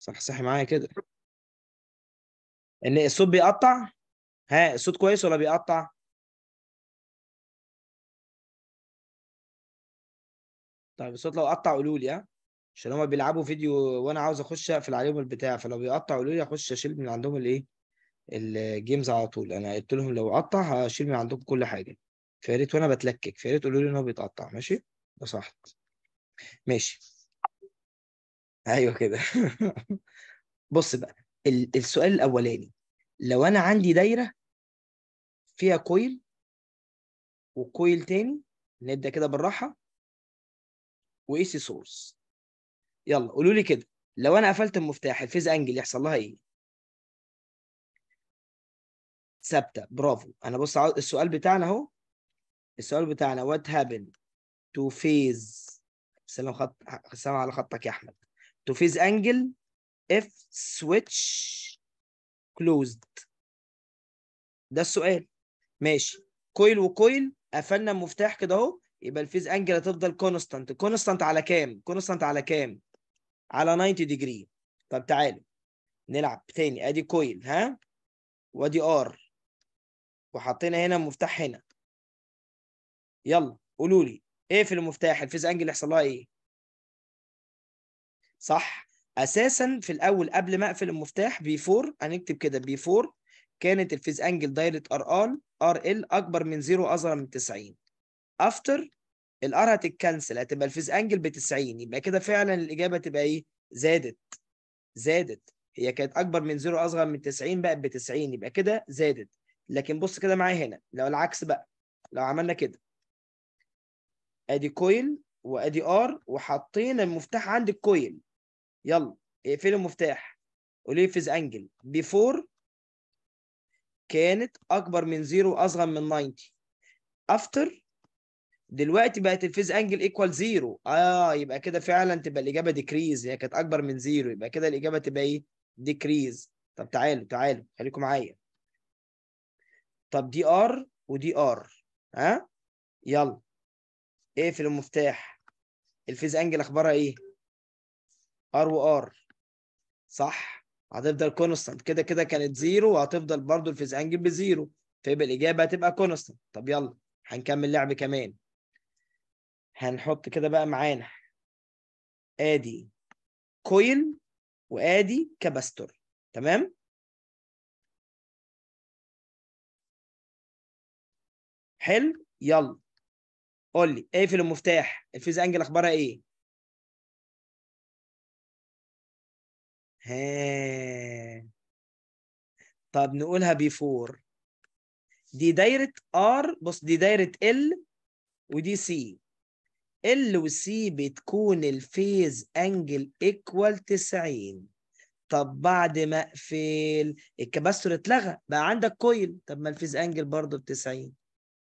صح صحي معايا كده ان الصوت بيقطع ها الصوت كويس ولا بيقطع طيب الصوت لو قطع قولوا لي ها عشان هما بيلعبوا فيديو وانا عاوز اخش اقفل عليهم البتاع فلو بيقطع قولوا لي اخش اشيل من عندهم الايه الجيمز على طول انا قلت لهم لو قطع هشيل من عندكم كل حاجه فيا ريت وانا بتلكك فيا ريت قولوا لي ان هو بيتقطع ماشي لو ماشي ايوه كده بص بقى السؤال الاولاني لو انا عندي دايره فيها كويل وكويل تاني نبدا كده بالراحه واي سي سورس يلا قولوا لي كده لو انا قفلت المفتاح الفيز انجل يحصل لها ايه ثابته برافو انا بص السؤال بتاعنا اهو السؤال بتاعنا وات هابن تو فيز سلام خط سلام على خطك يا احمد to فيز انجل اف switch closed ده السؤال ماشي كويل وكويل قفلنا المفتاح كده اهو يبقى الفيز انجل هتفضل كونستانت كونستانت على كام كونستانت على كام على 90 ديجري طب تعالوا نلعب تاني ادي كويل ها وادي ار وحطينا هنا المفتاح هنا يلا قولوا لي ايه في المفتاح الفيز انجل يحصل لها ايه صح اساسا في الاول قبل ما اقفل المفتاح بيفور هنكتب كده بيفور كانت الفيز انجل دايركت ار ال ار ال اكبر من زيرو اصغر من 90 افتر الار هتتكنسل هتبقى الفيز انجل ب 90 يبقى كده فعلا الاجابه تبقى ايه زادت زادت هي كانت اكبر من زيرو اصغر من 90 بقت ب 90 يبقى كده زادت لكن بص كده معايا هنا لو العكس بقى لو عملنا كده ادي كويل وادي ار وحطينا المفتاح عند الكويل يلا اقفلي المفتاح قولي فيز انجل بيفور كانت اكبر من زيرو اصغر من 90 افتر دلوقتي بقت الفيز انجل ايكوال زيرو اه يبقى كده فعلا تبقى الاجابه ديكريز هي كانت اكبر من زيرو يبقى كده الاجابه تبقى ايه ديكريز طب تعالوا تعالوا خليكم معايا طب دي ار ودي ار ها يلا اقفل إيه المفتاح الفيز انجل اخبارها ايه ار وار صح هتفضل كونستانت كده كده كانت زيرو وهتفضل برضو الفيز انجل بزيرو فيبقى الاجابه هتبقى كونستانت طب يلا هنكمل لعب كمان هنحط كده بقى معانا ادي كويل وادي كباستور تمام حلو يلا قول لي اقفل إيه المفتاح الفيز انجل اخبارها ايه طب نقولها بيفور دي دايرة ار بص دي دايرة ال ودي سي ال وسي بتكون الفيز انجل ايكوال 90 طب بعد ما اقفل الكباستور اتلغى بقى عندك كويل طب ما الفيز انجل برضه ب 90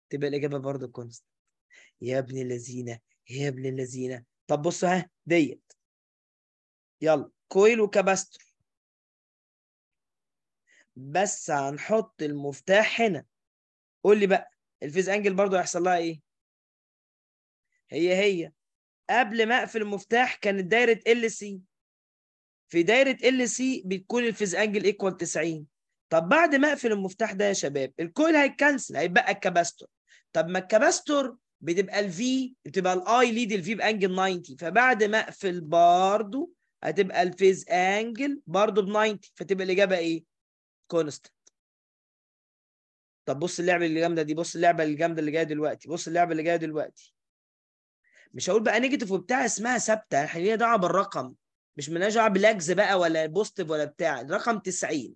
تبقى الاجابه برضه كونست يا ابن اللذينه يا ابن اللذينه طب بصوا ها ديت يلا كويل وكباستور بس هنحط المفتاح هنا قول لي بقى الفيز انجل برضو هيحصل لها ايه هي هي قبل ما اقفل المفتاح كانت دايره ال سي في دايره ال سي بتكون الفيز انجل ايكوال 90 طب بعد ما اقفل المفتاح ده يا شباب الكويل هيتكنسل هيبقى الكباستور طب ما الكباستور بتبقى الفي بتبقى الاي ليد الفي بانجل 90 فبعد ما اقفل برضو هتبقى الفيز انجل برضه ب 90 فتبقى الاجابه ايه؟ كونستنت طب بص اللعبه اللي جامده دي بص اللعبه الجامده اللي جايه دلوقتي بص اللعبه اللي جايه دلوقتي مش هقول بقى نيجاتيف وبتاع اسمها ثابته احنا لينا دعوه بالرقم مش مالناش دعوه بلاجز بقى ولا بوستيف ولا بتاع الرقم 90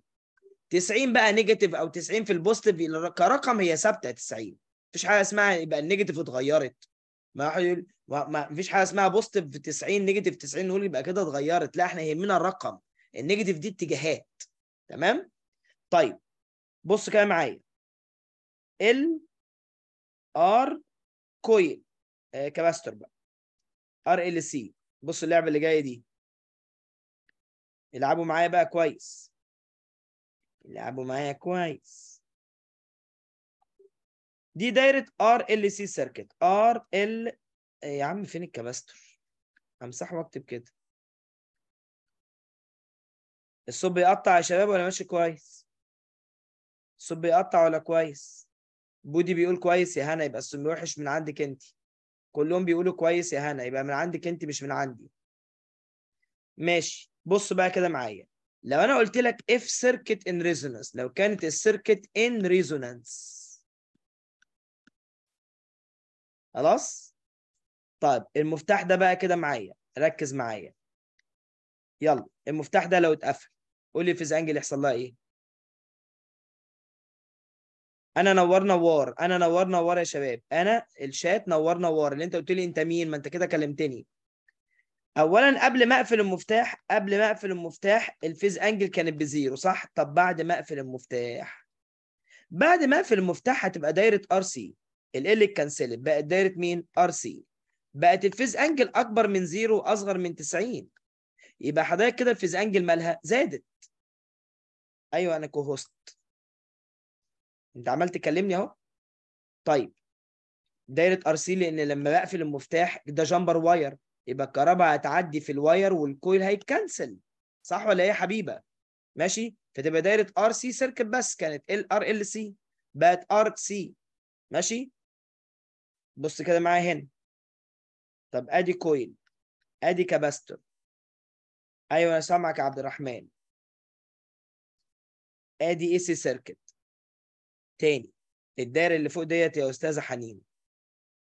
90 بقى نيجاتيف او 90 في البوستيف كرقم هي ثابته 90 مفيش حاجه اسمها يبقى النيجاتيف اتغيرت ما حد يقول ما فيش حاجه اسمها بوزيتيف 90 نيجاتيف 90 نقول يبقى كده اتغيرت لا احنا يهمنا الرقم النيجاتيف دي اتجاهات تمام طيب بص كده معايا ال ار كويل آه كباستور بقى ار ال سي بص اللعبه اللي جايه دي العبوا معايا بقى كويس العبوا معايا كويس دي دايره ار ال سي سيركت ار ال يا عم فين الكباستور امسح واكتب كده الصوت بيقطع يا شباب ولا ماشي كويس الصوت بيقطع ولا كويس بودي بيقول كويس يا هنا يبقى الصوت وحش من عندك انت كلهم بيقولوا كويس يا هنا يبقى من عندك انت مش من عندي ماشي بص بقى كده معايا لو انا قلت لك اف سيركت ان ريزونانس لو كانت السيركت ان ريزونانس خلاص طيب المفتاح ده بقى كده معايا ركز معايا يلا المفتاح ده لو اتقفل قول لي فيز انجل يحصل لها ايه انا نور نوار انا نور نوار يا شباب انا الشات نور نوار اللي انت قلت لي انت مين ما انت كده كلمتني اولا قبل ما اقفل المفتاح قبل ما اقفل المفتاح الفيز انجل كانت بزيرو صح طب بعد ما اقفل المفتاح بعد ما اقفل المفتاح هتبقى دايره ار سي ال ال اتكنسلت بقت دايره مين ار سي بقت الفيز انجل اكبر من زيرو واصغر من 90 يبقى حضرتك كده الفيز انجل مالها زادت ايوه انا كو هوست انت عمال تكلمني اهو طيب دايره ار سي لان لما بقفل المفتاح ده جامبر واير يبقى الكهرباء هتعدي في الواير والكويل هيتكنسل صح ولا ايه يا حبيبه ماشي فتبقى دايره ار سي سيركت بس كانت ال ار ال سي بقت ار سي ماشي بص كده معايا هنا طب ادي كويل ادي كاباستور ايوه انا سامعك يا عبد الرحمن ادي اي سي سيركت تاني الدايره اللي فوق ديت يا استاذه حنين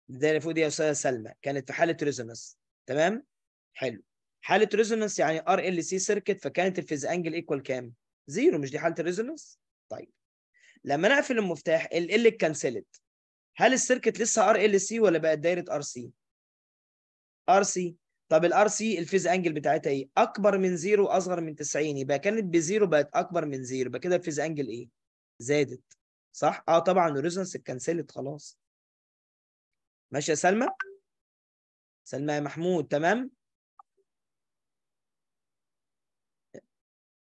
الدايره اللي فوق دي يا استاذه سلمى كانت في حاله ريزونانس تمام حلو حاله ريزونانس يعني ار ال سي سيركت فكانت الفيز انجل ايكوال كام زيرو مش دي حاله الريزونانس طيب لما انا اقفل المفتاح ال ال اتكنسلت هل السيركت لسه ار ال سي ولا بقت دايره ار سي ار سي طب الار سي الفيز انجل بتاعتها ايه اكبر من زيرو اصغر من 90 يبقى كانت بزيرو بقت اكبر من زيرو يبقى كده الفيز انجل ايه زادت صح اه طبعا الريزونس اتكنسلت خلاص ماشي يا سلمى سلمى يا محمود تمام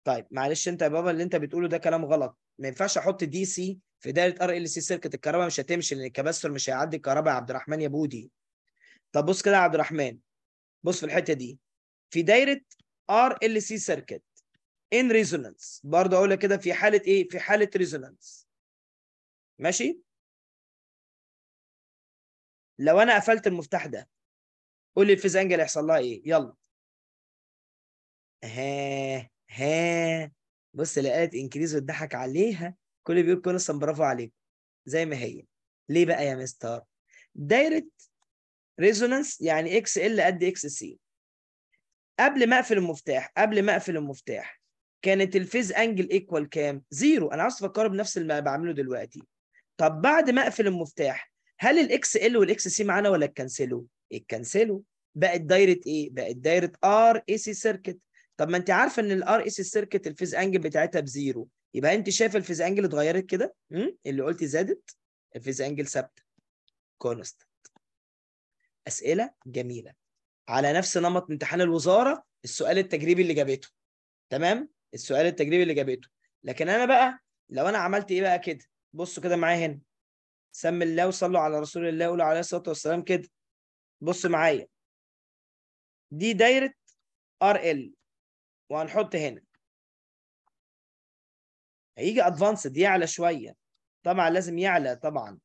طيب معلش انت يا بابا اللي انت بتقوله ده كلام غلط ما ينفعش احط دي سي في دايره ار ال سي سيركت الكهرباء مش هتمشي لان الكباستور مش هيعدي الكهرباء يا عبد الرحمن يا بودي طب بص كده يا عبد الرحمن بص في الحته دي في دايره ار ال سي سيركت ان ريزونانس برضه اقول لك كده في حاله ايه في حاله ريزونانس ماشي لو انا قفلت المفتاح ده قول لي الفيز انجل هيحصل لها ايه يلا اها ها بص لقيت انكريز وتضحك عليها كل بيقول اصلا برافو عليك زي ما هي ليه بقى يا مستر دايره ريزونانس يعني اكس ال قد اكس سي قبل ما اقفل المفتاح قبل ما اقفل المفتاح كانت الفيز انجل ايكوال كام زيرو انا عاوز افكره بنفس اللي بعمله دلوقتي طب بعد ما اقفل المفتاح هل الاكس ال والاكس سي معانا ولا اتكنسلوا اتكنسلوا بقت دايره ايه بقت دايره ار اي سي سيركت طب ما انت عارفه ان الار اس السيركت الفيز انجل بتاعتها بزيرو يبقى انت شايف الفيز انجل اتغيرت كده اللي قلتي زادت الفيز انجل ثابته كونستنت اسئله جميله على نفس نمط امتحان الوزاره السؤال التجريبي اللي جابته تمام السؤال التجريبي اللي جابته لكن انا بقى لو انا عملت ايه بقى كده بصوا كده معايا هنا سم الله وصلوا على رسول الله وقولوا عليه الصلاه والسلام كده بصوا معايا دي دايره ار ال وهنحط هنا هيجي ادفانسد يعلى شويه طبعا لازم يعلى طبعا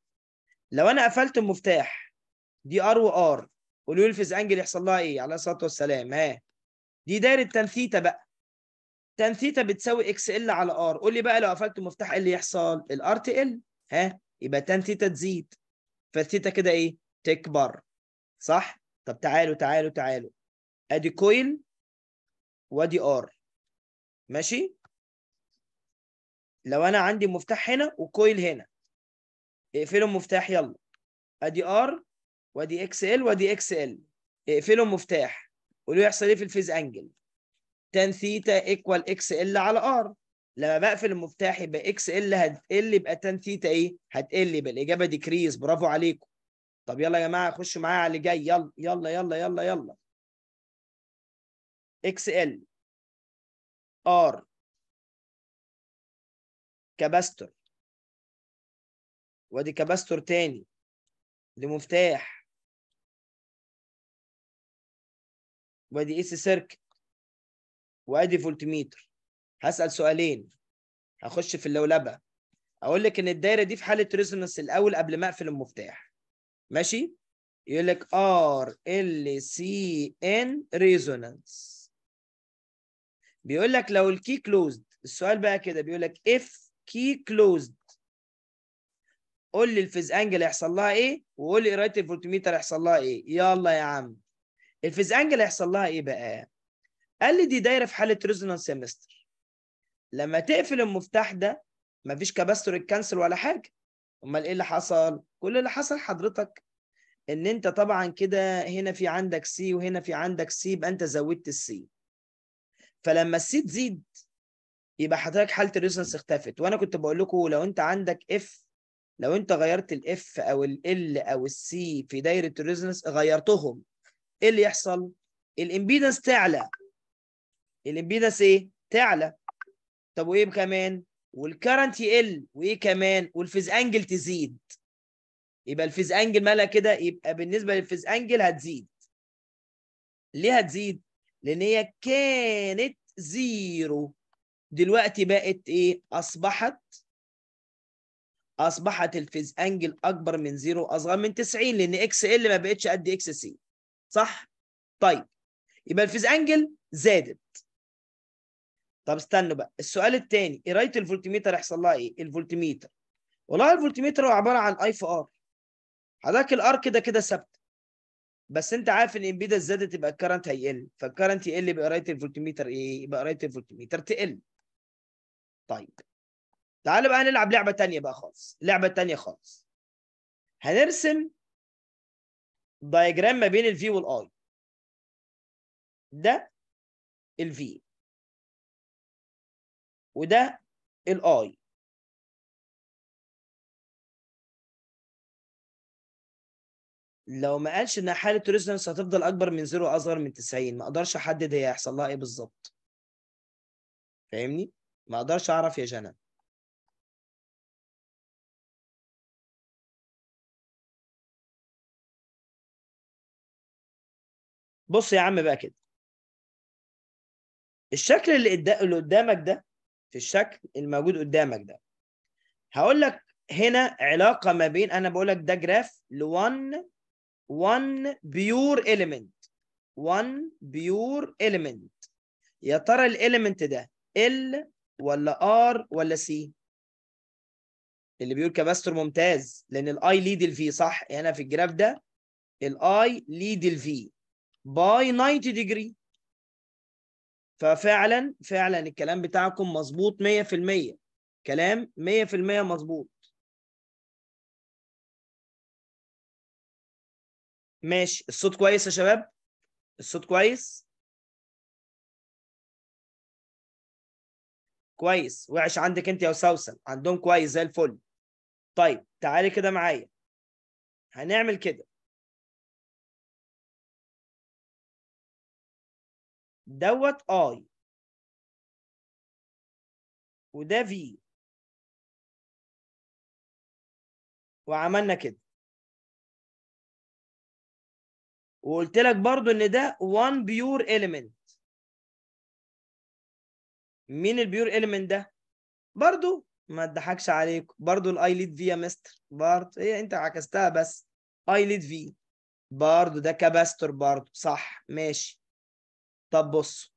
لو انا قفلت المفتاح دي ار وار والولفز انجل يحصل لها ايه عليه الصلاه والسلام ها دي دايره تنثيتا بقى تنثيتا بتساوي اكس ال على ار قول لي بقى لو قفلت المفتاح ايه اللي يحصل الار تي ال ها يبقى تان ثيتا تزيد فالثيتا كده ايه تكبر صح طب تعالوا تعالوا تعالوا ادي كويل وادي ار ماشي لو انا عندي مفتاح هنا وكويل هنا اقفلوا المفتاح يلا ادي ار وادي اكس ال وادي اكس ال اقفلوا المفتاح قولوا يحصل ايه في الفيز انجل تان ثيتا ايكوال اكس ال على ار لما بقفل المفتاح يبقى اكس ال هتقل يبقى تان ثيتا ايه هتقل يبقى الاجابه ديكريز برافو عليكم طب يلا يا جماعه خشوا معايا على اللي جاي يلا يلا يلا يلا يلا اكس ال ار كباستور وادي كباستور تاني دي مفتاح وادي اس سيركت وادي فولتميتر هسال سؤالين هخش في اللولبه اقول لك ان الدايره دي في حاله ريزونانس الاول قبل ما اقفل المفتاح ماشي يقول لك ار ال سي ان ريزونانس بيقول لك لو الكي كلوزد السؤال بقى كده بيقول لك اف كي كلوزد قول لي الفيز انجل هيحصل لها ايه وقول لي قرايه الفولتميتر هيحصل لها ايه يلا يا عم الفيز انجل هيحصل لها ايه بقى قال لي دي دايره في حاله ريزونانس سيمستر لما تقفل المفتاح ده مفيش كاباستور اتكنسل ولا حاجه امال ايه اللي حصل كل اللي حصل حضرتك ان انت طبعا كده هنا في عندك سي وهنا في عندك سي يبقى انت زودت السي فلما السي تزيد يبقى حضرتك حاله الريزونانس اختفت وانا كنت بقول لكم لو انت عندك اف لو انت غيرت الاف او ال او السي في دايره الريزونانس غيرتهم ايه اللي يحصل؟ الامبيدنس تعلى الامبيدنس ايه؟ تعلى طب وايه كمان؟ والكرنت يقل وايه كمان؟ والفيز انجل تزيد يبقى الفيز انجل مالها كده يبقى بالنسبه للفيز انجل هتزيد ليه هتزيد؟ لان هي كانت زيرو دلوقتي بقت ايه اصبحت اصبحت الفيز انجل اكبر من زيرو اصغر من 90 لان اكس ال ما بقتش قد اكس سي صح طيب يبقى الفيز انجل زادت طب استنوا بقى السؤال الثاني قرايه الفولتميتر يحصل لها ايه الفولتميتر والله الفولتميتر هو عباره عن اي في ار حضرتك الار كده كده ثابته بس انت عارف ان الامبيدنس زادت يبقى الكرنت هيقل فالكرنت يقل يبقى قرايه الفولتميتر ايه يبقى قرايه الفولتميتر تقل طيب تعال بقى نلعب لعبه ثانيه بقى خالص لعبه ثانيه خالص هنرسم دايجرام ما بين الفي والاي ده الفي وده الاي لو ما قالش ان حاله ريزونانس هتفضل اكبر من زيرو اصغر من 90 ما اقدرش احدد هي هيحصل لها ايه بالظبط فاهمني ما اقدرش اعرف يا جنى بص يا عم بقى كده الشكل اللي, اللي قدامك ده في الشكل الموجود قدامك ده هقول لك هنا علاقه ما بين انا بقول لك ده جراف ل 1 one pure element one pure element يا ترى الاليمنت ده L ولا R ولا C اللي بيقول كباستور ممتاز لان الاي ليد الفي صح هنا في الجراف ده الاي ليد الفي باي 90 ديجري ففعلا فعلا الكلام بتاعكم مظبوط 100% كلام 100% مظبوط ماشي الصوت كويس يا شباب الصوت كويس كويس وحش عندك انت يا سوسن عندهم كويس زي الفل طيب تعالي كده معايا هنعمل كده دوت اي وده في وعملنا كده وقلت لك برضو ان ده وان بيور اليمنت مين البيور اليمنت ده برضو ما اضحكش عليك برضو ليد في يا مستر برضو ايه انت عكستها بس اي ليد في برضو ده كاباستور برضو صح ماشي طب بص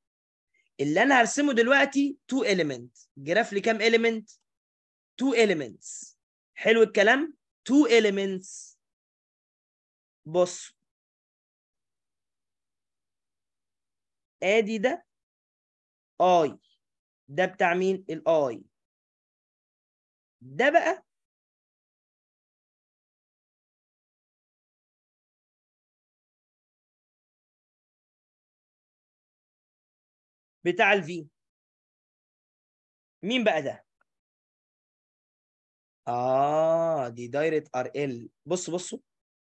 اللي انا هرسمه دلوقتي تو اليمنت جراف لكام اليمنت تو اليمنتس حلو الكلام تو اليمنتس بص ادي ده اي ده بتاع مين الاي ده بقى بتاع الفي مين بقى ده اه دي دايره ار ال بص بصوا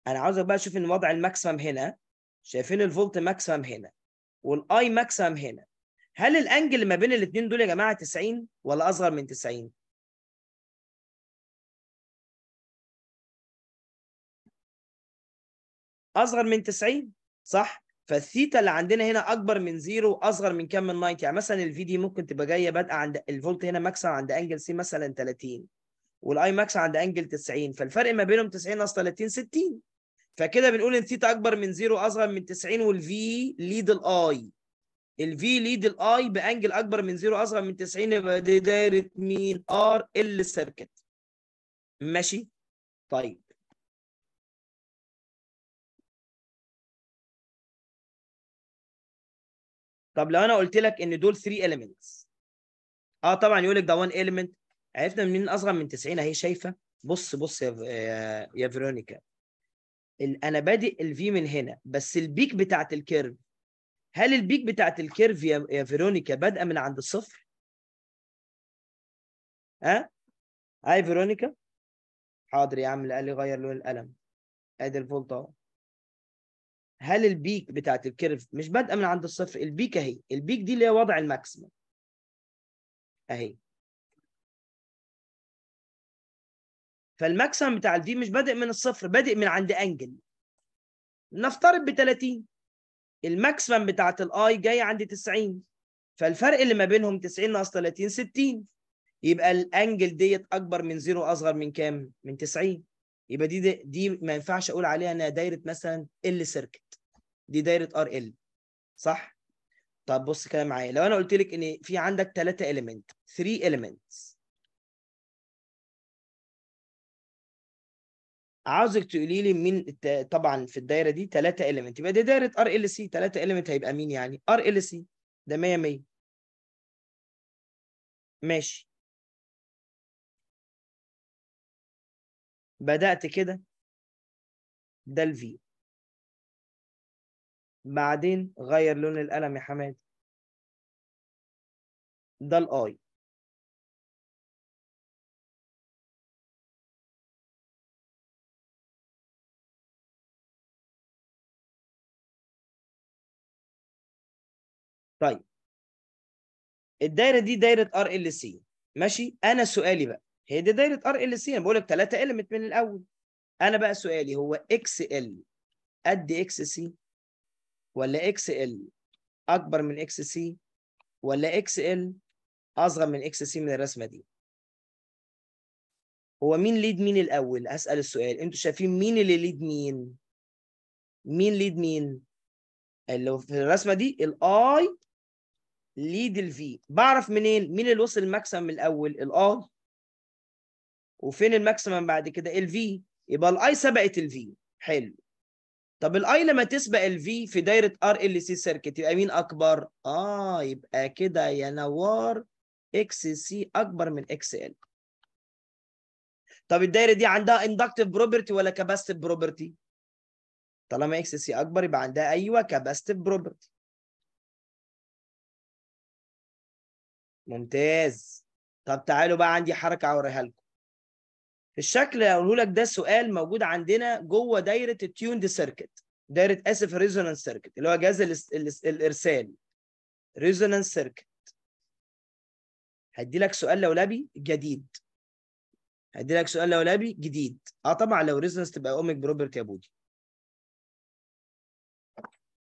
انا عاوزك بقى تشوف ان وضع الماكسيمم هنا شايفين الفولت ماكسيمم هنا والاي ماكسيمم هنا هل الانجل ما بين الاثنين دول يا جماعه 90 ولا اصغر من 90 اصغر من 90 صح فالثيتا اللي عندنا هنا اكبر من زيرو واصغر من كام من 90 يعني مثلا الفي دي ممكن تبقى جايه بادئه عند الفولت هنا ماكسيمم عند انجل سي مثلا 30 والاي ماكس عند انجل 90 فالفرق ما بينهم 90 ناقص 30 60 فكده بنقول ان ثيتا اكبر من زيرو اصغر من 90 والفي ليد الاي الفي ليد الاي بانجل اكبر من زيرو اصغر من 90 يبقى دي دايره مين ار ال سيركت ماشي طيب طب لو انا قلت لك ان دول 3 elements اه طبعا يقول لك ده 1 element عرفنا منين اصغر من 90 اهي شايفه بص بص يا يا فيرونيكا انا بادئ الفي من هنا بس البيك بتاعت الكيرف هل البيك بتاعت الكيرف يا, يا فيرونيكا بادئه من عند الصفر؟ ها؟ هاي فيرونيكا حاضر يا عم قال لي غير لون القلم ادي الفولت اهو هل البيك بتاعت الكيرف مش بادئه من عند الصفر البيك اهي البيك دي اللي هي وضع الماكسيمم اهي فالماكسيمم بتاع الفي مش بادئ من الصفر بادئ من عند انجل نفترض ب 30 الماكسيمم بتاعت الاي جاي عند 90 فالفرق اللي ما بينهم 90 ناقص 30 60 يبقى الانجل ديت اكبر من زيرو اصغر من كام؟ من 90 يبقى دي دي, دي ما ينفعش اقول عليها انها دايره مثلا ال سيركت دي دايره ار ال صح؟ طب بص كده معايا لو انا قلت لك ان في عندك 3 اليمنت 3 اليمنتس عاوزك تقولي لي مين طبعا في الدايره دي 3 اليمنت يبقى دي دايره ار ال سي 3 اليمنت هيبقى مين يعني ار ال سي ده 100 100 ماشي بدات كده ده الفي بعدين غير لون القلم يا حماد ده الاي طيب الدايره دي دايره ار ال سي ماشي انا سؤالي بقى هي دي دايره ار ال سي انا بقول لك 3 اليمنت من الاول انا بقى سؤالي هو اكس ال قد اكس سي ولا اكس ال اكبر من اكس سي ولا اكس ال اصغر من اكس سي من الرسمه دي هو مين ليد مين الاول هسال السؤال انتوا شايفين مين اللي ليد مين مين ليد مين اللي في الرسمه دي الاي ليد الفي بعرف منين مين اللي وصل الماكسيمم الاول الار وفين الماكسيمم بعد كده الفي يبقى الاي سبقت الفي حلو طب الاي لما تسبق الفي في دايره ار ال سي سيركت يبقى مين اكبر اه يبقى كده يا نوار اكس سي اكبر من اكس ال طب الدايره دي عندها اندكتيف بروبرتي ولا كاباسيتيف بروبرتي طالما اكس سي اكبر يبقى عندها ايوه كاباسيتيف بروبرتي ممتاز طب تعالوا بقى عندي حركه اوريها لكم الشكل اللي هقوله لك ده سؤال موجود عندنا جوه دايره التيوند سيركت دايره اسف ريزونانس سيركت اللي هو جهاز الارسال ريزونانس سيركت هدي لك سؤال لولبي جديد هدي لك سؤال لولبي جديد اه طبعا لو ريزونانس تبقى اوميك بروبرتي يا بودي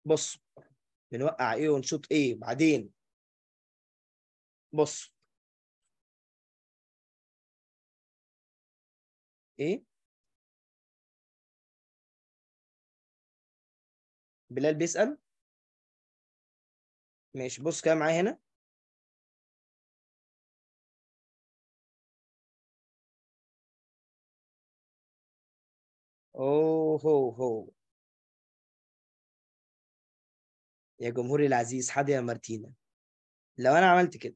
بص بنوقع ايه ونشوط ايه بعدين بص ايه بلال بيسأل ماشي بص كده معايا هنا اوه هو هو يا جمهوري العزيز حد يا مارتينا لو انا عملت كده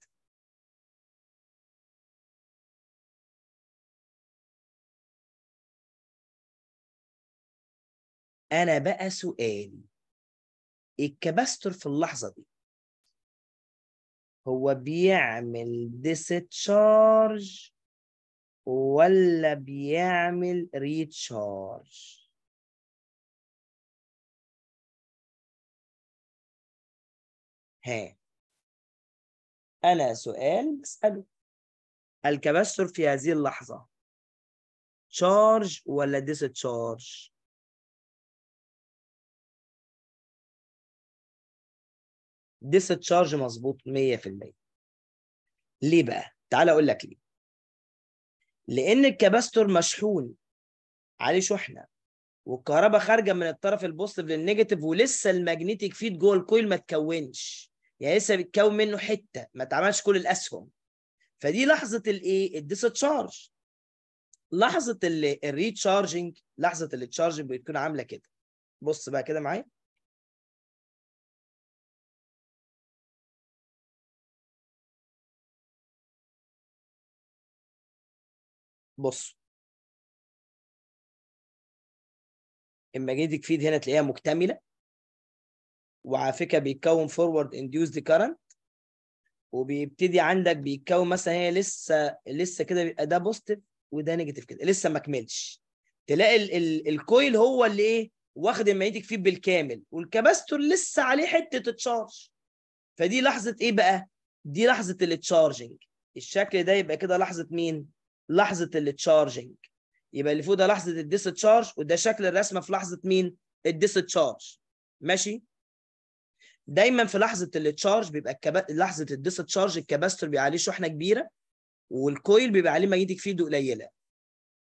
انا بقى سؤالي الكباستور في اللحظه دي هو بيعمل ديستشارج ولا بيعمل ريتشارج ها انا سؤال بساله الكباستور في هذه اللحظه تشارج ولا ديستشارج ديستشارج مظبوط 100% ليه بقى تعال اقول لك ليه لان الكباستور مشحون عليه شحنه والكهرباء خارجه من الطرف البوزيتيف للنيجاتيف ولسه الماجنتيك فيد جوه الكويل ما اتكونش يعني لسه بيتكون منه حته ما اتعملش كل الاسهم فدي لحظه الايه الديستشارج لحظه الريتشارجنج لحظه التشارج بتكون عامله كده بص بقى كده معايا بص اما جديد فيد هنا تلاقيها مكتمله وعلى فكره بيتكون فورورد انديوسد كارنت وبيبتدي عندك بيتكون مثلا هي لسه لسه كده بيبقى ده بوزيتيف وده نيجاتيف كده لسه ما كملش تلاقي ال ال الكويل هو اللي ايه واخد الماجنتيك فيد بالكامل والكباستور لسه عليه حته تشارج فدي لحظه ايه بقى دي لحظه التشارجنج الشكل ده يبقى كده لحظه مين لحظه التشارجنج يبقى اللي فوق ده لحظه الديستشارج وده شكل الرسمه في لحظه مين الديستشارج ماشي دايما في لحظه التشارج بيبقى الكب... لحظه الديستشارج الكباستور بيبقى عليه شحنه كبيره والكويل بيبقى عليه ماجنتيك فيلد قليله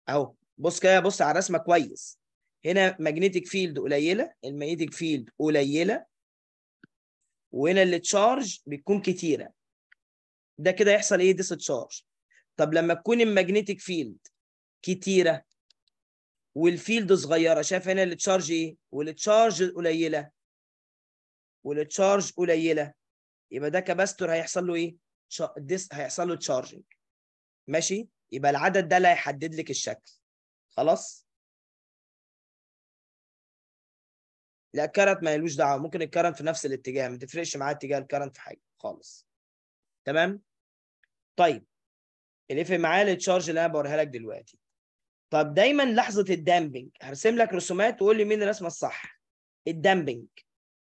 اهو بص كده بص على الرسمه كويس هنا ماجنتيك فيلد قليله الماجنتيك فيلد قليله وهنا التشارج بتكون كتيره ده كده يحصل ايه ديستشارج طب لما تكون الماجنتيك فيلد كتيره والفيلد صغيره شايف هنا التشارج ايه والتشارج قليله والتشارج قليله يبقى ده كباستور هيحصل له ايه ديس هيحصل له تشارجنج ماشي يبقى العدد ده اللي هيحدد لك الشكل خلاص لا كارنت ما يلوش دعوه ممكن الكارنت في نفس الاتجاه ما تفرقش معاه اتجاه الكارنت في حاجه خالص تمام طيب الاف ام اي للتشارج اللي انا بوريها لك دلوقتي طب دايما لحظه الدامبنج هرسم لك رسومات وقول لي مين الرسمه الصح الدامبنج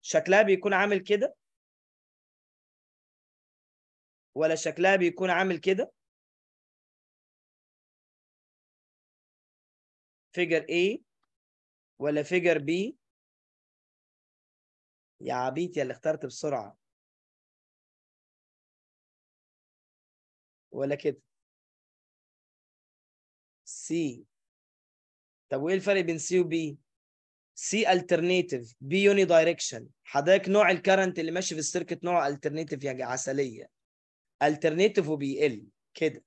شكلها بيكون عامل كده ولا شكلها بيكون عامل كده فيجر A ولا فيجر B يا عبيط يا اللي اخترت بسرعة ولا كده سي طب وايه الفرق بين سي وبي؟ سي الترنيتيف بي يوني دايركشن حضرتك نوع الكرنت اللي ماشي في السيركت نوع الترنيتيف يا عسليه الترنيتيف وبيقل كده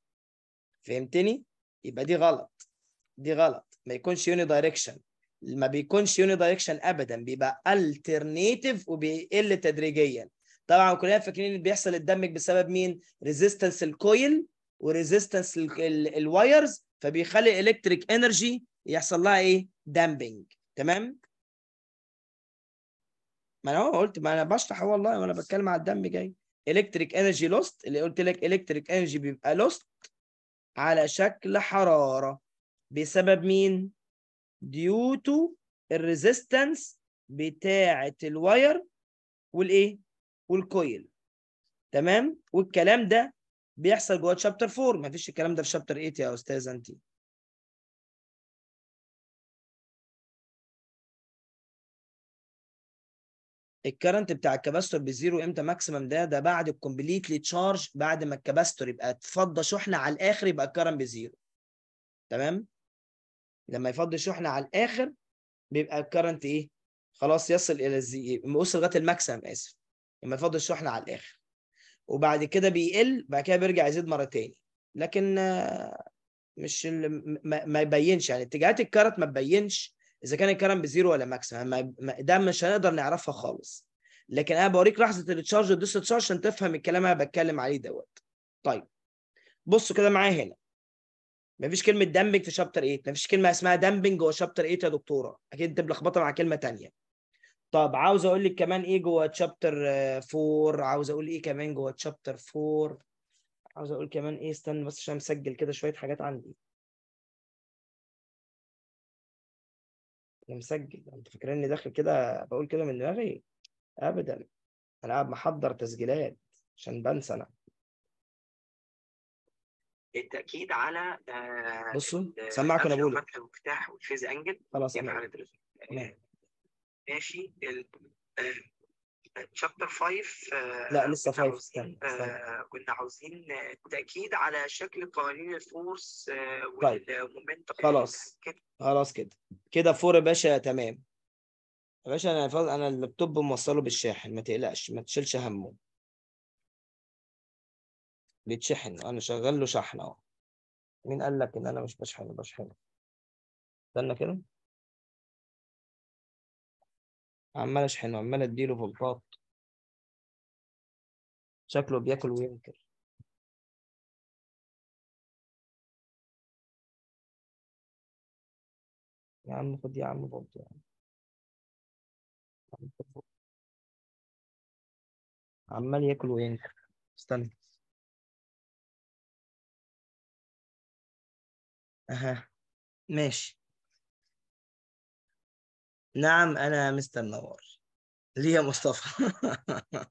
فهمتني؟ يبقى دي غلط دي غلط ما يكونش يوني دايركشن ما بيكونش يوني دايركشن ابدا بيبقى الترنيتيف وبيقل تدريجيا طبعا كلنا فاكرين اللي بيحصل الدمج بسبب مين؟ ريزيستنس الكويل وريزيستنس الوايرز فبيخلي الكتريك انرجي يحصل لها ايه دامبنج تمام ما انا قلت ما انا بشرح والله وانا بتكلم على الدم جاي الكتريك انرجي لوست اللي قلت لك الكتريك انرجي بيبقى لوست على شكل حراره بسبب مين ديو تو الريزيستنس بتاعه الواير والايه والكويل تمام والكلام ده بيحصل جوه شابتر 4 ما فيش الكلام ده في شابتر 8 يا استاذ انت الكرنت بتاع الكباستور بزيرو امتى ماكسيمم ده ده بعد الكومبليتلي تشارج بعد ما الكباستور يبقى اتفضى شحنه على الاخر يبقى الكرنت بزيرو تمام لما يفضي شحنه على الاخر بيبقى الكرنت ايه خلاص يصل الى الزي وصل لغايه الماكسيمم اسف لما يفضي الشحنه على الاخر وبعد كده بيقل بعد كده بيرجع يزيد مره تاني لكن آه، مش ما يبينش يعني اتجاهات الكارت ما تبينش اذا كان الكرم بزيرو ولا ماكسيمم ده مش هنقدر نعرفها خالص لكن انا بوريك لحظه التشارج والديس تشارج عشان تفهم الكلام انا بتكلم عليه دوت طيب بصوا كده معايا هنا مفيش كلمه دامبنج في شابتر 8 مفيش كلمه اسمها دامبنج جوه شابتر 8 يا دكتوره اكيد انت ملخبطه مع كلمه ثانيه طب عاوز اقول لك كمان ايه جوه تشابتر 4 عاوز اقول ايه كمان جوه تشابتر 4 عاوز اقول كمان ايه استنى بس عشان مسجل كده شويه حاجات عندي انا مسجل انت فاكرني داخل كده بقول كده من دماغي ابدا انا قاعد محضر تسجيلات عشان بنسى انا التاكيد على آه، بصوا آه، سمعكم انا بقول المفتاح والفيز انجل خلاص تمام ماشي شابتر 5 آه، آه، آه، لا لسه 5 استنى كنا عاوزين تاكيد على شكل قوانين الفورس طيب. خلاص خلاص كده كده فور يا باشا تمام يا باشا انا انا اللابتوب موصله بالشاحن ما تقلقش ما تشيلش همه بيتشحن انا شغال له شحن اهو مين قال لك ان انا مش بشحن بشحن استنى كده عمال اشحنه عمال اديله فولتات شكله بياكل وينكر يا عم خد يا عم برضه يا عم عمال ياكل وينكر استنى اها ماشي نعم أنا مستر نور ليه يا مصطفى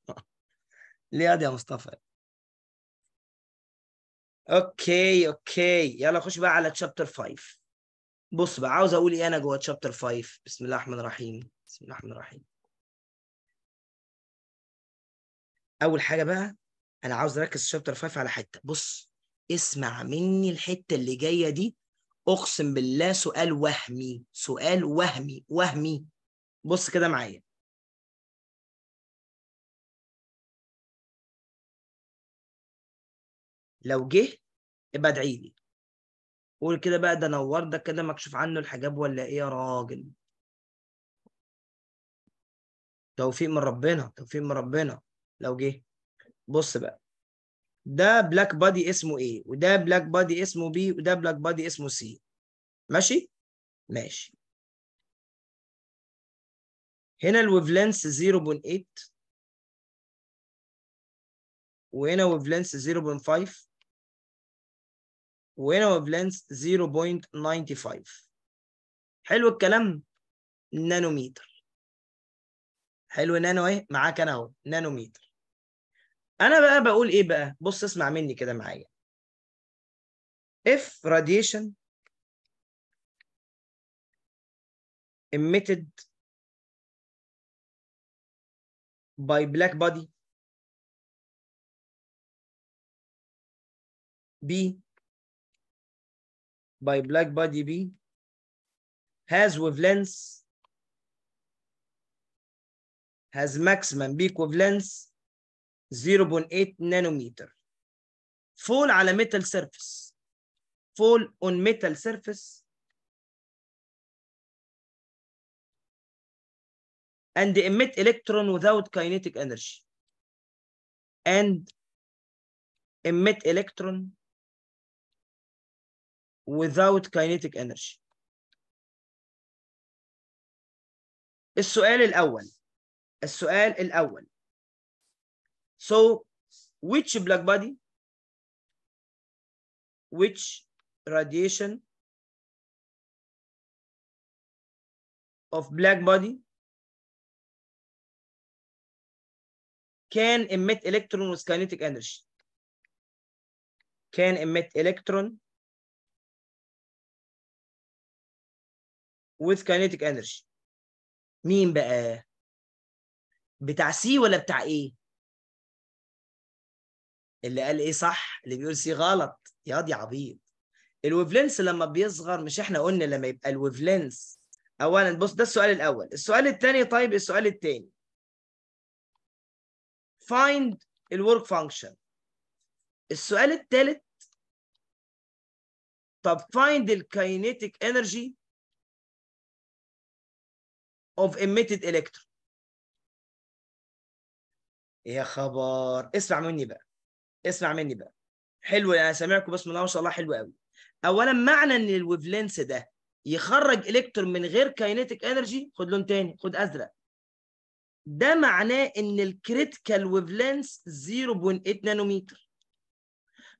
ليه يا مصطفى اوكي اوكي يلا خش بقى على تشابتر 5 بص بقى عاوز اقول ايه انا جوه تشابتر 5 بسم الله الرحمن الرحيم بسم الله الرحمن الرحيم اول حاجه بقى انا عاوز اركز في 5 على حته بص اسمع مني الحته اللي جايه دي اقسم بالله سؤال وهمي سؤال وهمي وهمي بص كده معايا لو جه ابقى ادعي لي قول كده بقى ده نور ده كده مكشوف عنه الحجاب ولا ايه يا راجل توفيق من ربنا توفيق من ربنا لو جه بص بقى ده بلاك بادي اسمه ايه وده بلاك بادي اسمه بي وده بلاك بادي اسمه سي ماشي ماشي هنا الويفلنس 0.8 وهنا ويفلنس 0.5 وهنا ويفلنس 0.95 حلو الكلام نانوميتر حلو نانو ايه معاك انا اهو نانوميتر انا بقى بقول ايه بقى بص اسمع مني كده معايا if radiation emitted by black body B by black body B has wavelength has maximum B wavelength 0.8 نانومتر فول على ميتال سيرفيس فول اون ميتال سيرفيس and emit electron without kinetic energy and emit electron without kinetic energy السؤال الأول السؤال الأول So which black body, which radiation of black body can emit electron with kinetic energy. Can emit electron with kinetic energy. مين بقى؟ بتاع سي ولا بتاع ايه؟ اللي قال ايه صح اللي بيقول سي غلط يا دي عبيط الويفلنس لما بيصغر مش احنا قلنا لما يبقى الويفلنس اولا بص ده السؤال الاول السؤال الثاني طيب السؤال الثاني فايند الورك فانكشن السؤال الثالث طب فايند الكاينيتيك انرجي اوف emitted الكترون يا خبر اسمع مني بقى اسمع مني بقى حلو انا سامعكم بسم الله ما شاء الله حلو قوي اولا معنى ان الويفلينس ده يخرج الكترون من غير كاينيتيك انرجي خد لون تاني خد ازرق ده معناه ان الكريتيكال ويفلينس 0.8 نانومتر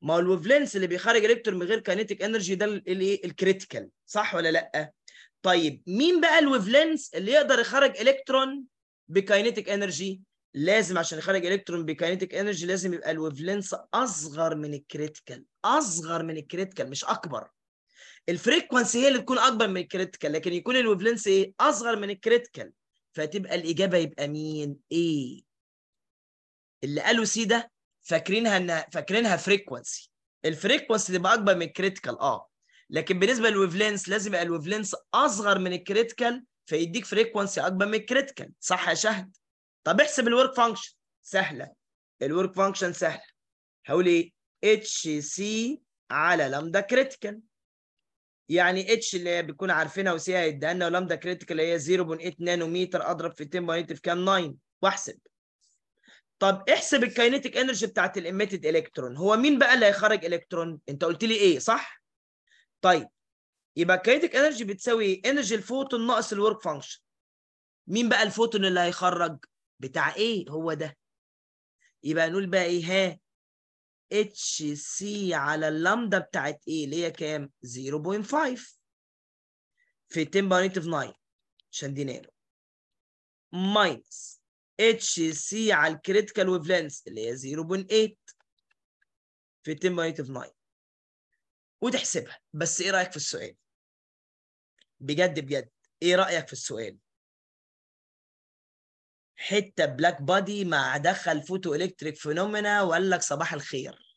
ما هو الويفلينس اللي بيخرج الكترون من غير كاينيتيك انرجي ده الايه الكريتيكال صح ولا لا طيب مين بقى الويفلينس اللي يقدر يخرج الكترون بكاينيتيك انرجي لازم عشان يخرج الكترون بكاينتيك انرجي لازم يبقى الويف لينس اصغر من الكريتيكال اصغر من الكريتيكال مش اكبر الفريكونسي هي اللي تكون اكبر من الكريتيكال لكن يكون الويف لينس ايه اصغر من الكريتيكال فتبقى الاجابه يبقى مين ايه اللي قالوا سي ده فاكرينها انها فاكرينها فريكونسي الفريكونسي تبقى اكبر من الكريتيكال اه لكن بالنسبه للويف لينس لازم يبقى الويف لينس اصغر من الكريتيكال فيديك فريكونسي اكبر من الكريتيكال صح يا شهد طب احسب الورك فانكشن سهله الورك فانكشن سهله هقول ايه اتش سي على لامدا كريتيكال يعني اتش اللي هي عارفينها وسي هيديها لنا ولامدا كريتيكال هي 0.8 نانومتر اضرب في 10 باي في كام 9 واحسب طب احسب الكاينيتيك انرجي بتاعت الاميتد الكترون هو مين بقى اللي هيخرج الكترون انت قلت لي ايه صح طيب يبقى الكاينيتيك انرجي بتساوي انرجي الفوتون ناقص الورك فانكشن مين بقى الفوتون اللي هيخرج بتاع ايه هو ده يبقى نقول بقى ايه ها اتش سي على اللامدا بتاعت ايه اللي هي كام 0.5 في 10 باور 9 عشان دي نانو ماينس اتش سي على الكريتيكال ويف لينس اللي هي 0.8 في 10 باور 9 وتحسبها بس ايه رايك في السؤال بجد بجد ايه رايك في السؤال حته بلاك بادي مع دخل فوتو الكتريك فينومينا وقال لك صباح الخير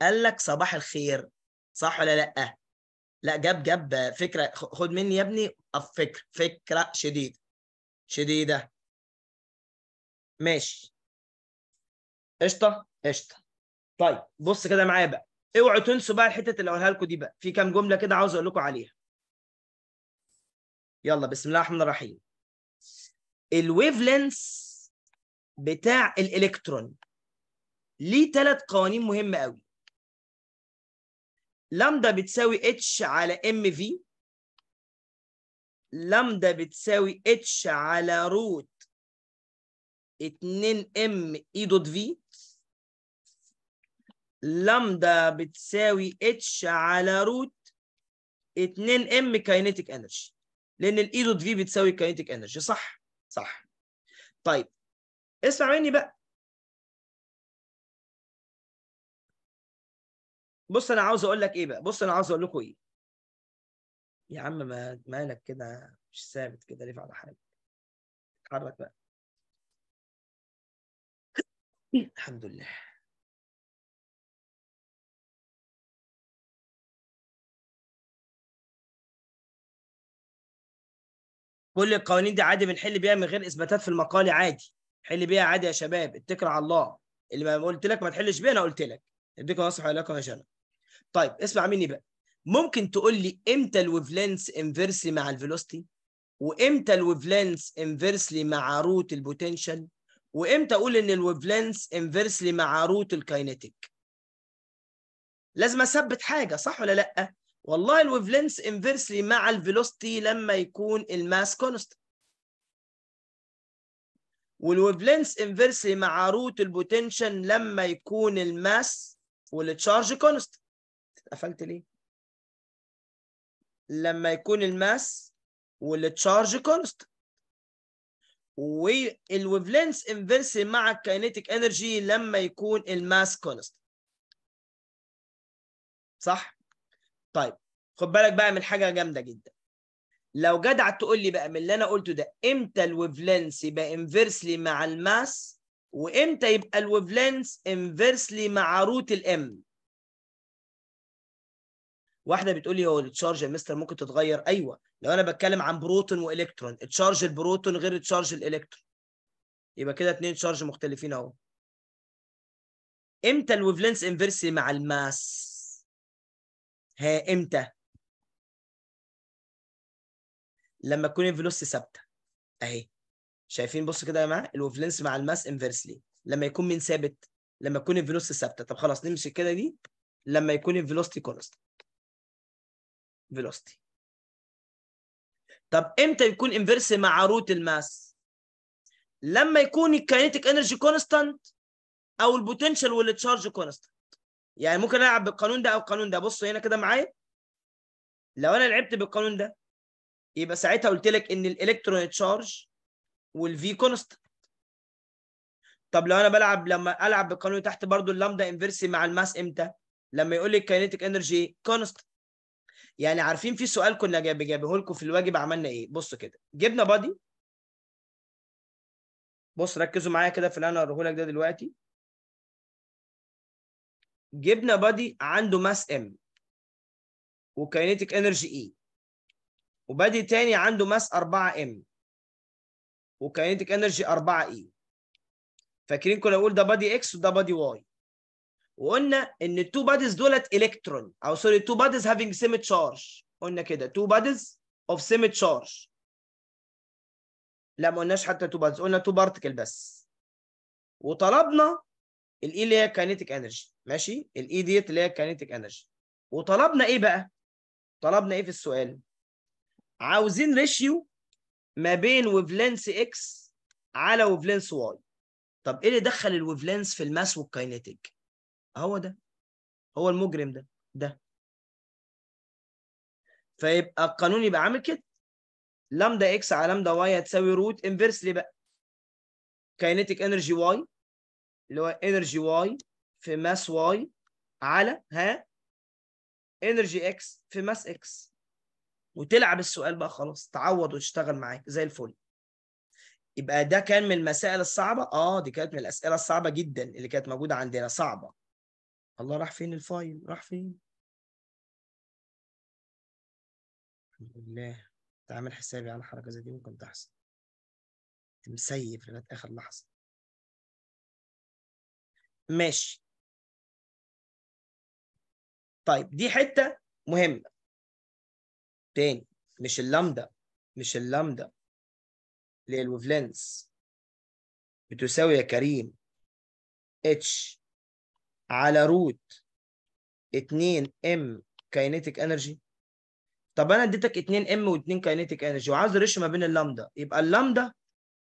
قال لك صباح الخير صح ولا لا لا جاب جاب فكره خد مني يا ابني أه، فكره فكره شديده شديده ماشي قشطه قشطه طيب بص كده معايا بقى اوعوا تنسوا بقى الحتت اللي هقولها لكم دي بقى في كام جمله كده عاوز اقول لكم عليها يلا بسم الله الرحمن الرحيم الويف لينس بتاع الالكترون ليه ثلاث قوانين مهمه قوي لامدا بتساوي اتش على ام في لامدا بتساوي اتش على روت 2 ام اي دوت في لامدا بتساوي اتش على روت 2 ام كاينيتيك انرجي لان الاي دوت في بتساوي كاينيتيك انرجي صح صح طيب اسمع مني بقى بص انا عاوز اقول لك ايه بقى بص انا عاوز اقول لكم ايه يا عم ما مالك كده مش ثابت كده ليه على حالك اتحرك بقى الحمد لله كل القوانين دي عادي بنحل بيها من غير اثباتات في المقال عادي حل بيها عادي يا شباب اتكل على الله اللي ما قلت لك ما تحلش بيها انا قلت لك اديك لكم يا جنى طيب اسمع مني بقى ممكن تقول لي امتى الويفلنس انفيرسلي مع الفيلوستي وامتى الويفلنس انفيرسلي مع روت البوتنشال وامتى اقول ان الويفلنس انفيرسلي مع روت الكاينيتيك لازم اثبت حاجه صح ولا لا والله الويفلينس انفرسلي مع الفيلوستي لما يكون الماس كونستنت والويفلينس انفرسلي مع روت البوتنشن لما يكون الماس والتشارج كونستنت اتقفلت ليه لما يكون الماس والتشارج كونستنت والويفلينس انفرسلي مع الكاينيتيك انرجي لما يكون الماس كونستنت صح طيب خد بالك بقى من حاجه جامده جدا لو جدع تقول لي بقى من اللي انا قلته ده امتى الويفلنس يبقى انفرسلي مع الماس وامتى يبقى الويفلنس انفرسلي مع روت الام واحده بتقول لي هو التشارج يا مستر ممكن تتغير ايوه لو انا بتكلم عن بروتون والكترون تشارج البروتون غير تشارج الالكترون يبقى كده اتنين تشارج مختلفين اهو امتى الويفلنس انفرسلي مع الماس ها امتى لما تكون الفيلوسيتي ثابته اهي شايفين بصوا كده يا جماعه الوفلنس مع الماس انفرسلي لما يكون مين ثابت لما يكون الفيلوسيتي ثابته طب خلاص نمشي كده دي لما يكون الفيلوستي كونست فيلوستي طب امتى يكون انفرسلي مع روت الماس لما يكون الكاينيتيك انرجي كونستانت او البوتنشال والتشارج كونستانت يعني ممكن العب بالقانون ده او القانون ده بص هنا كده معايا لو انا لعبت بالقانون ده يبقى ساعتها قلت لك ان الالكترون تشارج والفي كونست طب لو انا بلعب لما العب بالقانون تحت برضو اللامدا انفرسي مع الماس امتى لما يقول لي الكاينيتيك انرجي كونست يعني عارفين في سؤال كنا جايبه جايبه لكم في الواجب عملنا ايه بصوا كده جبنا بادي بص ركزوا معايا كده في اللي انا هوريه لك ده دلوقتي جبنا بادي عنده ماس ام وكاينيتيك انرجي اي وبادي تاني عنده ماس 4 ام وكاينيتيك انرجي 4 اي فاكرين كنا نقول ده بادي اكس وده بادي واي وقلنا ان التو باديز دولت الكترون او سوري تو باديز هافينج سيمي تشارج قلنا كده تو باديز اوف سيمي تشارج لا ما قلناش حتى تو باديز قلنا تو بارتكل بس وطلبنا الاي e اللي هي كاينيتيك انرجي ماشي الاي e ديت اللي هي كاينيتيك انرجي وطلبنا ايه بقى طلبنا ايه في السؤال عاوزين ريشيو ما بين ويفلينس اكس على ويفلينس واي طب ايه اللي دخل الويفلنس في الماس والكاينيتيك هو ده هو المجرم ده ده فيبقى القانون يبقى عامل كده لامدا اكس على لامدا واي هتساوي روت انفرسلي بقى كاينيتيك انرجي واي اللي هو انرجي واي في ماس واي على ها انرجي اكس في ماس اكس وتلعب السؤال بقى خلاص تعوض وتشتغل معاك زي الفل يبقى ده كان من المسائل الصعبه اه دي كانت من الاسئله الصعبه جدا اللي كانت موجوده عندنا صعبه الله راح فين الفايل راح فين الحمد لله تعمل عامل حسابي على حركه زي دي ممكن تحصل مسيب لغايه اخر لحظه ماشي طيب دي حته مهمه تاني مش اللامدا مش اللامدا هي الوفلينس بتساوي يا كريم اتش على روت 2 ام كاينيتيك انرجي طب انا اديتك 2 ام و2 كاينيتيك انرجي وعاوز ريش ما بين اللامدا يبقى اللامدا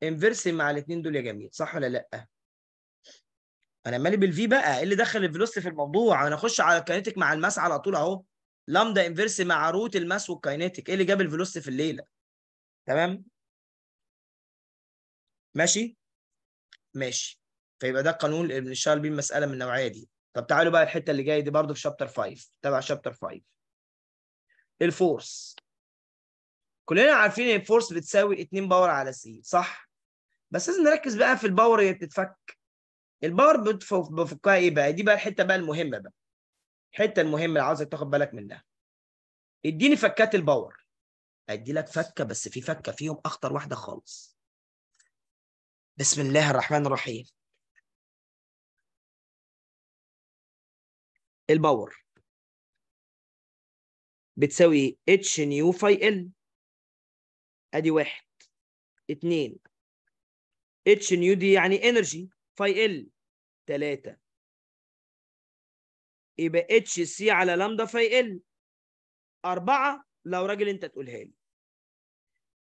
انفرسي مع الاثنين دول يا جميل صح ولا لا انا مالي بالفي بقى ايه اللي دخل الفيلوسيتي في الموضوع انا اخش على الكاينتيك مع الماس على طول اهو لامدا انفيرس مع روت الماس والكاينتيك ايه اللي جاب الفيلوسيتي في الليله تمام ماشي ماشي فيبقى ده القانون اللي بنشتغل بيه المساله من النوعيه دي طب تعالوا بقى الحته اللي جايه دي برضه في شابتر 5 تبع شابتر 5 الفورس كلنا عارفين ان الفورس بتساوي 2 باور على سي صح بس لازم نركز بقى في الباور هي بتتفك الباور بفكها ايه بقى دي بقى الحته بقى المهمه بقى الحته المهمه اللي عاوزك تاخد بالك منها اديني فكات الباور ادي لك فكه بس في فكه فيهم اخطر واحده خالص بسم الله الرحمن الرحيم الباور بتساوي اتش نيو فاي ال ادي واحد اتنين اتش نيو دي يعني انرجي فيقل 3 يبقى اتش سي على لامدا فيقل 4 لو راجل انت تقولها لي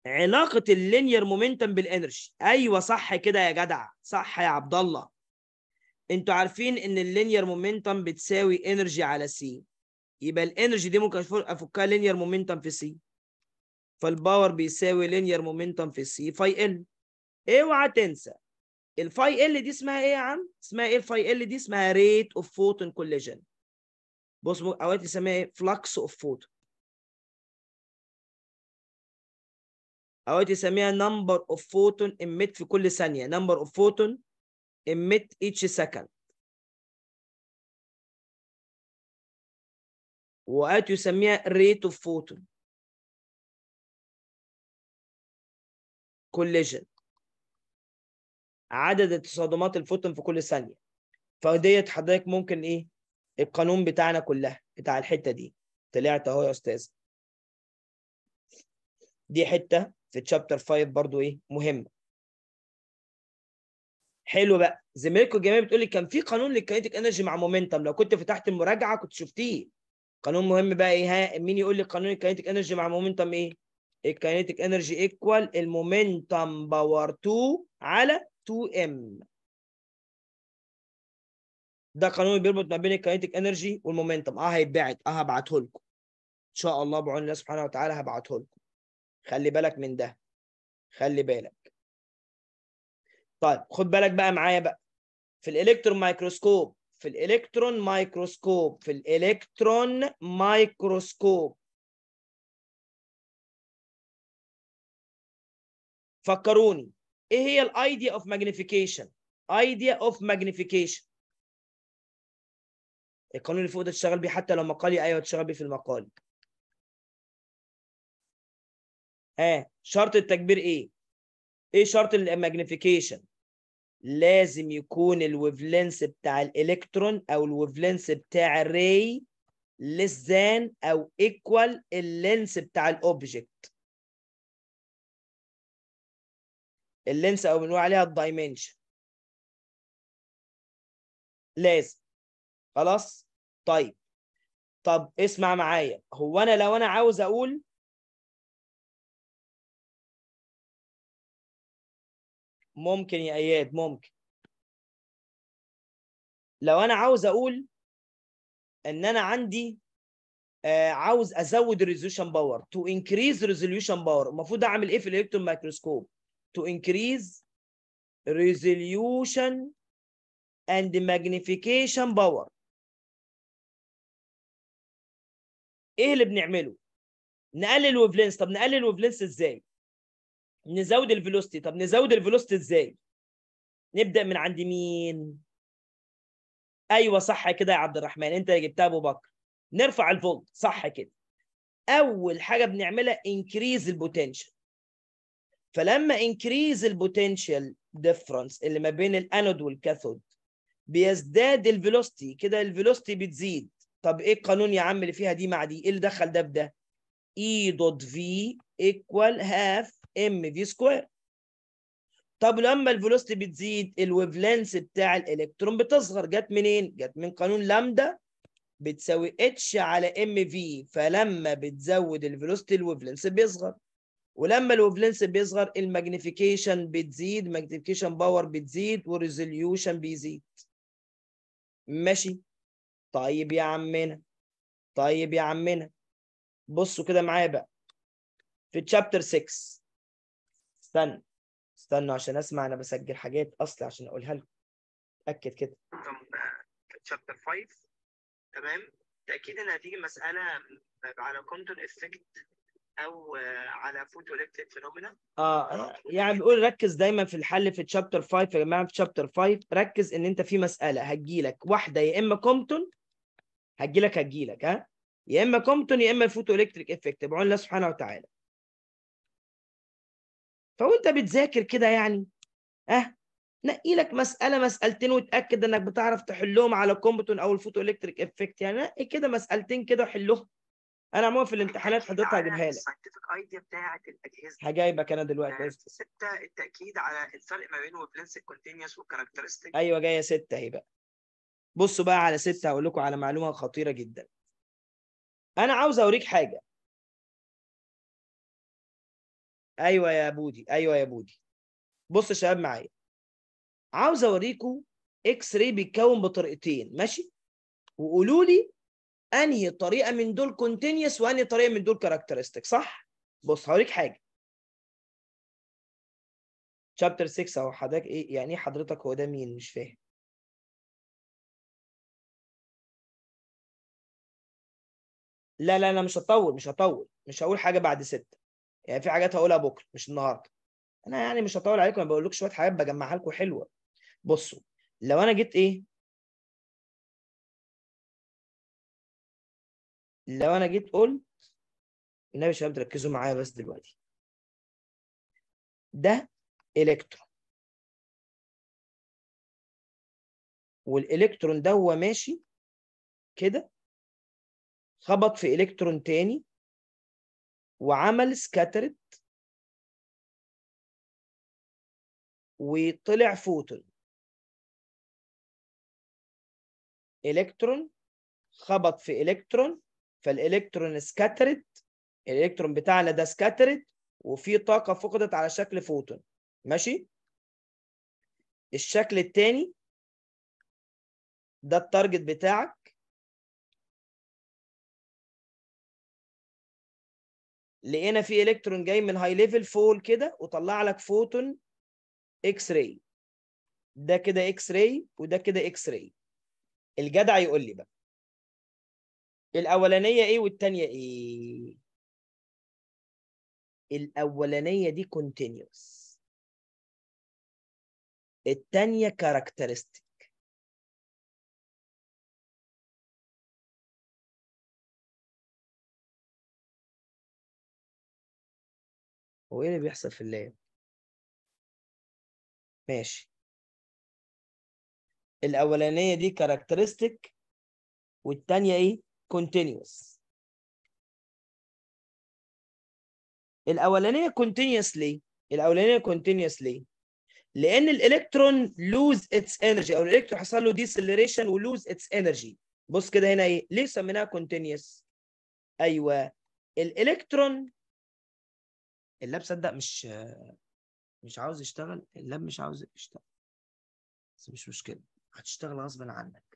علاقة اللينير مومنتم بالانرجي ايوه صح كده يا جدع صح يا عبد الله انتوا عارفين ان اللينير مومنتم بتساوي انرجي على سي يبقى الانرجي دي ممكن افكها لينير مومنتم في سي فالباور بيساوي لينير مومنتم في سي فاي ال اوعى تنسى الفاي ال دي اسمها ايه يا عم؟ اسمها ايه الفاي ال دي؟ اسمها ريت اوف فوتون كوليجن. بص اوقات يسميها ايه؟ فلكس اوف فوتون. اوقات يسميها نمبر اوف فوتون اميت في كل ثانيه، نمبر اوف فوتون emit each second وقت يسميها ريت اوف فوتون. كوليجن. عدد تصادمات الفوتون في كل ثانيه فديت حضرتك ممكن ايه القانون بتاعنا كلها بتاع الحته دي طلعت اهو يا استاذ دي حته في تشابتر 5 برضو ايه مهمه حلو بقى زميلكم الجميع بتقول لي كان في قانون للكينيتيك انرجي مع مومنتم لو كنت فتحت المراجعه كنت شفتيه قانون مهم بقى ايه ها مين يقول لي قانون الكينيتيك انرجي مع مومنتم ايه الكينيتيك انرجي ايكوال المومنتم باور 2 على 2m ده قانون بيربط ما بين الكينيتيك انرجي والمومنتم اه هيتبعت اه هبعته لكم ان شاء الله بعون الله سبحانه وتعالى هبعته لكم خلي بالك من ده خلي بالك طيب خد بالك بقى معايا بقى في الالكترون مايكروسكوب في الالكترون مايكروسكوب في الالكترون مايكروسكوب فكروني ايه هي الايديا اوف ماجنيفيكيشن ايديا اوف ماجنيفيكيشن القانون اللي فوق ده تشتغل بيه حتى لو مقالي ايوه تشتغل بيه في المقال ها آه. شرط التكبير ايه ايه شرط الماجنيفيكيشن لازم يكون الويفلنس بتاع الالكترون او الويفلنس بتاع الري ليس او ايكوال اللينس بتاع الاوبجكت اللينس او بنقول عليها الدايمنشن لازم خلاص طيب طب اسمع معايا هو انا لو انا عاوز اقول ممكن يا اياد ممكن لو انا عاوز اقول ان انا عندي آه، عاوز ازود الريزوليوشن باور تو انكريز ريزوليوشن باور المفروض اعمل ايه في الالكترون مايكروسكوب to increase resolution and magnification power ايه اللي بنعمله نقلل الويف طب نقلل الويف ازاي نزود الفيلوستي طب نزود الفيلوستي ازاي نبدا من عند مين ايوه صح كده يا عبد الرحمن انت اللي جبتها ابو بكر نرفع الفولت صح كده اول حاجه بنعملها انكريز البوتنشال فلما انكريز البوتنشال ديفرنس اللي ما بين الانود والكاثود بيزداد الفيلوستي كده الفيلوستي بتزيد طب ايه القانون يا عم اللي فيها دي مع دي ايه اللي دخل ده بده اي دوت في ايكوال هاف ام في سكوير طب لما الفيلوستي بتزيد الويف بتاع الالكترون بتصغر جت منين جت من قانون لامدا بتساوي اتش على ام في فلما بتزود الفيلوستي الويف بيصغر ولما الوفلنس بيصغر الماجنيفيكيشن بتزيد ماجنيفيكيشن باور بتزيد والريزوليوشن بيزيد ماشي طيب يا عمنا طيب يا عمنا بصوا كده معايا بقى في تشابتر 6 استنى استنوا عشان اسمع انا بسجل حاجات اصلي عشان اقولها لكم اتاكد كده تشابتر 5 تمام تاكيد ان هتيجي مساله على كونتون افكت او على فوتو الكتريك فينومينا اه يعني بيقول ركز دايما في الحل في تشابتر 5 يا جماعه في تشابتر 5 ركز ان انت في مساله هتجيلك واحده يا اما كومبتون هتجيلك هتجيلك ها يا اما كومبتون يا اما فوتو الكتريك افكت بعون الله سبحانه وتعالى فوانت بتذاكر كده يعني ها نقي لك مساله مسالتين وتاكد انك بتعرف تحلهم على كومبتون او الفوتو الكتريك افكت يعني نقي كده مسالتين كده وحلهم انا عموما في الامتحانات حضرتها هجيبها لك الاجهزه هجايبك انا دلوقتي يعني ستة التاكيد على الفرق ما بين وبلنس الكونتينيوس والكاركترستيك ايوه جايه ستة اهي بقى بصوا بقى على ستة هقول لكم على معلومه خطيره جدا انا عاوز اوريك حاجه ايوه يا بودي ايوه يا بودي بص يا شباب معايا عاوز اوريكم اكس راي بيتكون بطريقتين ماشي وقولوا لي انهي طريقه من دول كونتينيوس وانهي طريقه من دول كاركترستيك صح بص هوريك حاجه شابتر 6 اهو حضرتك ايه يعني ايه حضرتك هو ده مين مش فاهم لا لا انا مش هطول مش هطول مش هقول حاجه بعد ستة يعني في حاجات هقولها بكره مش النهارده انا يعني مش هطول عليكم انا بقول لكم شويه حاجات بجمعها لكم حلوه بصوا لو انا جيت ايه لو انا جيت قلت النبي يا شباب تركزوا معايا بس دلوقتي ده الكترون والالكترون ده هو ماشي كده خبط في الكترون تاني وعمل سكاترت وطلع فوتون الكترون خبط في الكترون فالالكترون سكاترت الالكترون بتاعنا ده سكاترت وفي طاقه فقدت على شكل فوتون ماشي الشكل الثاني ده التارجت بتاعك لقينا في الكترون جاي من هاي ليفل فول كده وطلع لك فوتون اكس راي ده كده اكس راي وده كده اكس راي الجدع يقول لي بقى الاولانيه ايه والثانيه ايه الاولانيه دي continuous الثانيه characteristic هو ايه اللي بيحصل في اللاب ماشي الاولانيه دي characteristic والتانية ايه continuous الاولانيه continuous ليه الاولانيه continuous ليه لان الالكترون لوز اتس انرجي او الالكترون حصل له و ولوز اتس انرجي بص كده هنا ايه ليه سميناها كونتينيوس ايوه الالكترون اللاب صدق مش مش عاوز يشتغل اللاب مش عاوز يشتغل بس مش مشكله هتشتغل غصب عنك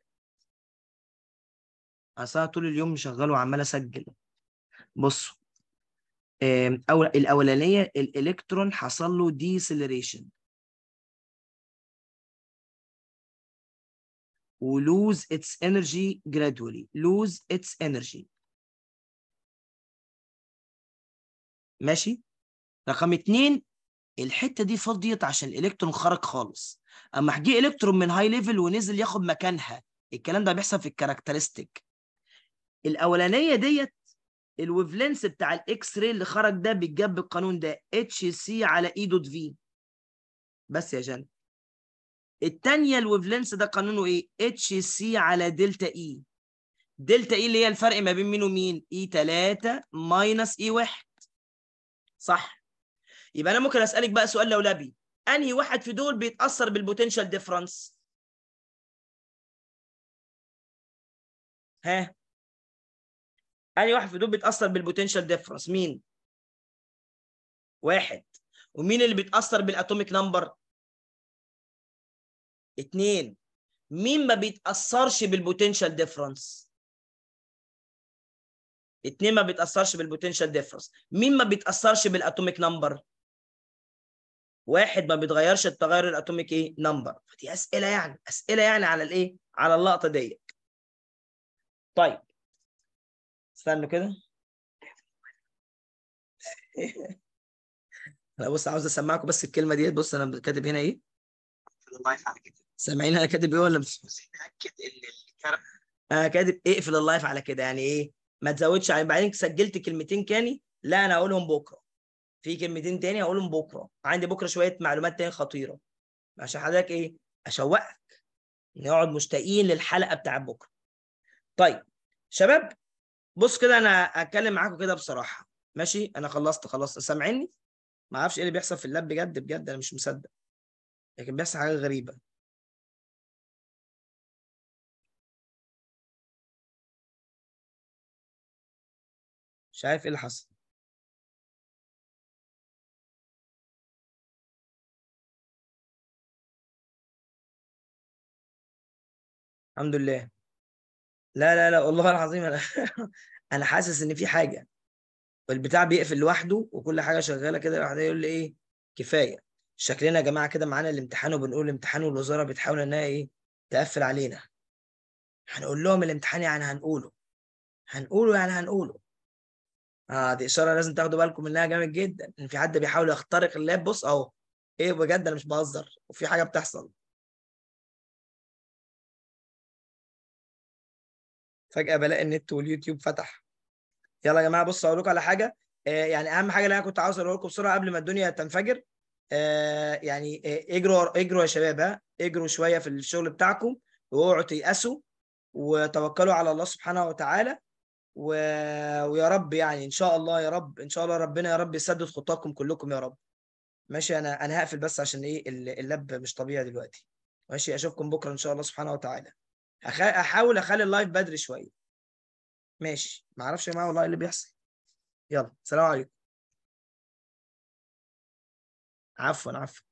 اصل طول اليوم مشغله وعمال اسجل بصوا اول الاولانيه الالكترون حصل له ديسيليريشن ولوز اتس انرجي جرادولي لوز اتس انرجي ماشي رقم اتنين الحته دي فضيت عشان الالكترون خرج خالص اما جه الكترون من هاي ليفل ونزل ياخد مكانها الكلام ده بيحصل في الكاركترستيك الاولانيه ديت الويفلنس بتاع الاكس راي اللي خرج ده بيتجاب بالقانون ده اتش سي على اي دوت في بس يا جنى الثانيه الويفلنس ده قانونه ايه اتش سي على دلتا اي e. دلتا اي e اللي هي الفرق ما بين مين ومين اي 3 ماينس اي 1 صح يبقى انا ممكن اسالك بقى سؤال لولبي انهي واحد في دول بيتاثر بالبوتنشال ديفرنس ها أي واحد في دول بيتاثر بالبوتنشال ديفرنس مين واحد ومين اللي بيتاثر بالاتوميك نمبر اتنين مين ما بيتاثرش بالبوتنشال ديفرنس اتنين ما بيتاثرش بالبوتنشال ديفرنس مين ما بيتاثرش بالاتوميك نمبر واحد ما بيتغيرش التغير الاتوميك ايه نمبر فدي اسئله يعني اسئله يعني على الايه على اللقطه ديت طيب استنوا كده انا بص عاوز اسمعكم بس الكلمه ديت بص انا كاتب هنا ايه اللايف على كده سامعين انا كاتب ايه ولا مش ناكد إيه، ان الكرم انا كاتب اقفل اللايف على كده يعني ايه ما تزودش يعني بعدين سجلت كلمتين كاني لا انا هقولهم بكره في كلمتين تاني هقولهم بكره عندي بكره شويه معلومات تاني خطيره عشان حضرتك ايه اشوقك نقعد مشتاقين للحلقه بتاع بكره طيب شباب بص كده انا اتكلم معاكم كده بصراحه ماشي انا خلصت خلاص سامعيني ما اعرفش ايه اللي بيحصل في اللاب بجد بجد انا مش مصدق لكن بيحصل حاجه غريبه مش عارف ايه اللي حصل الحمد لله لا لا لا والله العظيم انا انا حاسس ان في حاجه والبتاع بيقفل لوحده وكل حاجه شغاله كده لوحدها يقول لي ايه كفايه شكلنا يا جماعه كده معانا الامتحان وبنقول الامتحان والوزاره بتحاول انها ايه تقفل علينا هنقول لهم الامتحان يعني هنقوله هنقوله يعني هنقوله اه دي اشاره لازم تاخدوا بالكم منها جامد جدا ان في حد بيحاول يخترق اللاب بص اهو ايه بجد انا مش بهزر وفي حاجه بتحصل فجاه بلاقي النت واليوتيوب فتح يلا يا جماعه بصوا اقول لكم على حاجه آه، يعني اهم حاجه اللي انا كنت عاوز اقول لكم بسرعه قبل ما الدنيا تنفجر آه، يعني آه، اجروا اجروا يا شباب ها اجروا شويه في الشغل بتاعكم واوعوا تيأسوا وتوكلوا على الله سبحانه وتعالى و... ويا رب يعني ان شاء الله يا رب ان شاء الله ربنا يا رب يسدد خطاكم كلكم يا رب ماشي انا انا هقفل بس عشان ايه اللاب مش طبيعي دلوقتي ماشي اشوفكم بكره ان شاء الله سبحانه وتعالى احاول اخلي اللايف بدري شويه ماشي معرفش يا جماعه والله ايه اللي بيحصل يلا سلام عليكم عفوا عفوا